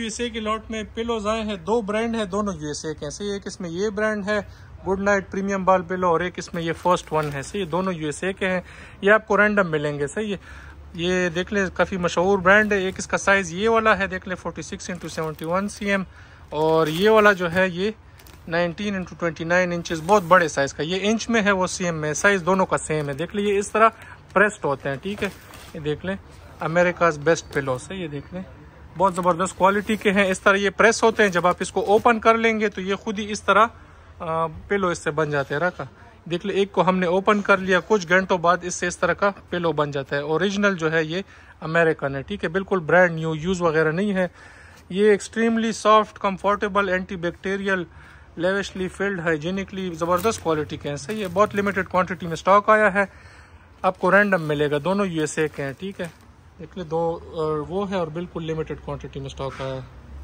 USA के lot में pillows आए हैं दो ब्रांड है दोनों यूएसए के सही एक इसमें ये ब्रांड है good night premium ball pillow और एक इसमें ये फर्स्ट वन है सही दोनों यूएसए के हैं ये आपको रैंडम मिलेंगे सही है ये देख लें काफ़ी मशहूर ब्रांड है एक इसका साइज़ ये वाला है देख लें forty six into seventy one c m और ये वाला जो है ये nineteen into twenty nine inches बहुत बड़े साइज़ का ये इंच में है वो सी एम में साइज़ दोनों का सेम है देख लें ये इस तरह प्रेस्ड होते हैं ठीक है ये देख लें अमेरिकाज़ बेस्ट पिलो से ये देख लें बहुत ज़बरदस्त क्वालिटी के हैं इस तरह ये प्रेस होते हैं जब आप इसको ओपन कर लेंगे तो ये खुद ही इस तरह पेलो इससे बन जाते हैं रखा देख लो एक को हमने ओपन कर लिया कुछ घंटों बाद इससे इस तरह का पेलो बन जाता है ओरिजिनल जो है ये अमेरिकन है ठीक है बिल्कुल ब्रांड न्यू यूज़ वगैरह नहीं है ये extremely soft comfortable anti bacterial lavishly filled hygienically ज़बरदस्त क्वालिटी के हैं सही है बहुत लिमिटेड क्वान्टिटी में स्टॉक आया है आपको रैंडम मिलेगा दोनों यूएसए के हैं ठीक है इसलिए दो वो है और बिल्कुल लिमिटेड क्वांटिटी में स्टॉक आया है